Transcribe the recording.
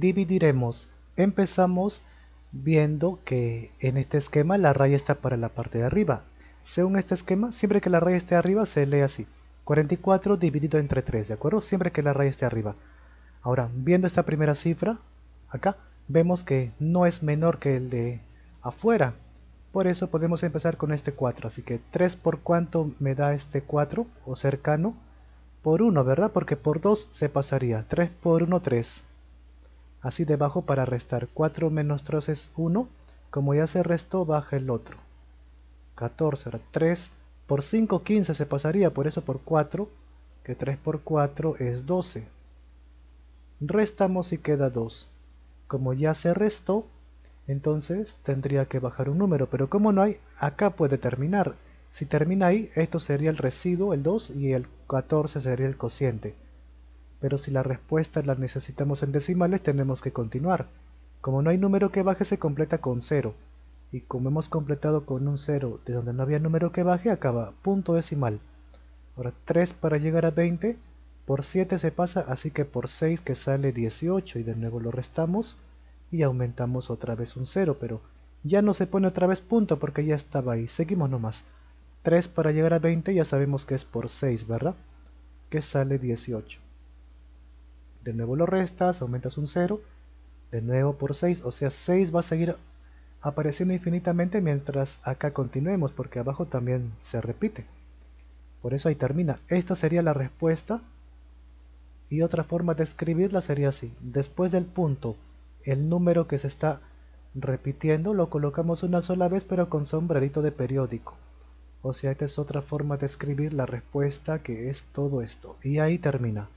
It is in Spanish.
dividiremos. Empezamos viendo que en este esquema la raya está para la parte de arriba. Según este esquema, siempre que la raya esté arriba se lee así. 44 dividido entre 3, ¿de acuerdo? Siempre que la raya esté arriba. Ahora, viendo esta primera cifra, acá, vemos que no es menor que el de afuera. Por eso podemos empezar con este 4. Así que 3 por cuánto me da este 4, o cercano, por 1, ¿verdad? Porque por 2 se pasaría. 3 por 1, 3. Así debajo para restar 4 menos 3 es 1, como ya se restó baja el otro. 14, 3 por 5, 15 se pasaría, por eso por 4, que 3 por 4 es 12. Restamos y queda 2. Como ya se restó, entonces tendría que bajar un número, pero como no hay, acá puede terminar. Si termina ahí, esto sería el residuo, el 2, y el 14 sería el cociente pero si la respuesta la necesitamos en decimales tenemos que continuar. Como no hay número que baje se completa con 0, y como hemos completado con un 0 de donde no había número que baje acaba punto decimal. Ahora 3 para llegar a 20, por 7 se pasa así que por 6 que sale 18 y de nuevo lo restamos y aumentamos otra vez un 0 pero ya no se pone otra vez punto porque ya estaba ahí, seguimos nomás. 3 para llegar a 20 ya sabemos que es por 6, ¿verdad? Que sale 18 de nuevo lo restas, aumentas un 0, de nuevo por 6, o sea 6 va a seguir apareciendo infinitamente mientras acá continuemos, porque abajo también se repite. Por eso ahí termina. Esta sería la respuesta. Y otra forma de escribirla sería así. Después del punto, el número que se está repitiendo lo colocamos una sola vez pero con sombrerito de periódico. O sea, esta es otra forma de escribir la respuesta que es todo esto. Y ahí termina.